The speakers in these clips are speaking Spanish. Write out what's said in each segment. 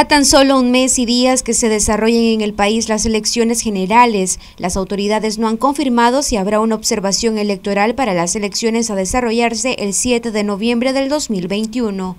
A tan solo un mes y días que se desarrollen en el país las elecciones generales, las autoridades no han confirmado si habrá una observación electoral para las elecciones a desarrollarse el 7 de noviembre del 2021.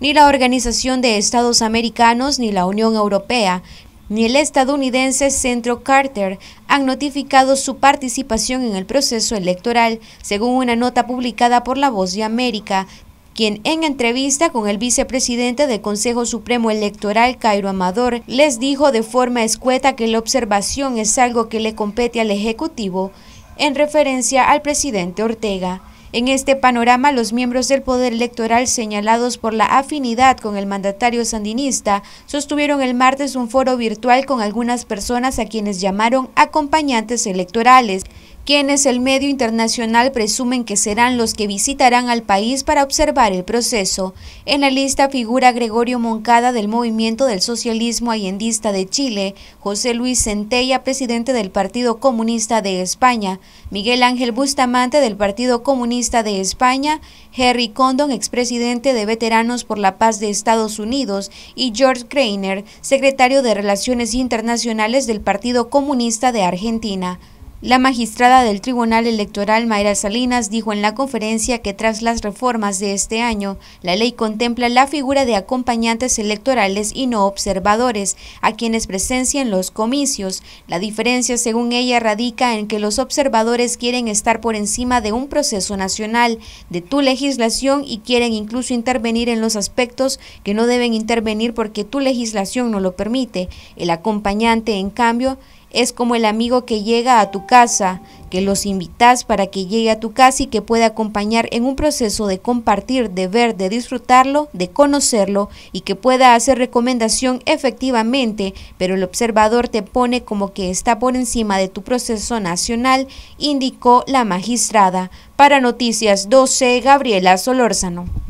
Ni la Organización de Estados Americanos, ni la Unión Europea, ni el estadounidense Centro Carter han notificado su participación en el proceso electoral, según una nota publicada por La Voz de América, quien en entrevista con el vicepresidente del Consejo Supremo Electoral, Cairo Amador, les dijo de forma escueta que la observación es algo que le compete al Ejecutivo, en referencia al presidente Ortega. En este panorama, los miembros del Poder Electoral señalados por la afinidad con el mandatario sandinista sostuvieron el martes un foro virtual con algunas personas a quienes llamaron acompañantes electorales quienes el medio internacional presumen que serán los que visitarán al país para observar el proceso. En la lista figura Gregorio Moncada del Movimiento del Socialismo Allendista de Chile, José Luis Centella, presidente del Partido Comunista de España, Miguel Ángel Bustamante del Partido Comunista de España, Harry Condon, expresidente de Veteranos por la Paz de Estados Unidos, y George Crainer, secretario de Relaciones Internacionales del Partido Comunista de Argentina. La magistrada del Tribunal Electoral Mayra Salinas dijo en la conferencia que tras las reformas de este año, la ley contempla la figura de acompañantes electorales y no observadores, a quienes presencian los comicios. La diferencia, según ella, radica en que los observadores quieren estar por encima de un proceso nacional, de tu legislación y quieren incluso intervenir en los aspectos que no deben intervenir porque tu legislación no lo permite. El acompañante, en cambio, es como el amigo que llega a tu casa, que los invitas para que llegue a tu casa y que pueda acompañar en un proceso de compartir, de ver, de disfrutarlo, de conocerlo y que pueda hacer recomendación efectivamente, pero el observador te pone como que está por encima de tu proceso nacional, indicó la magistrada. Para Noticias 12, Gabriela Solórzano.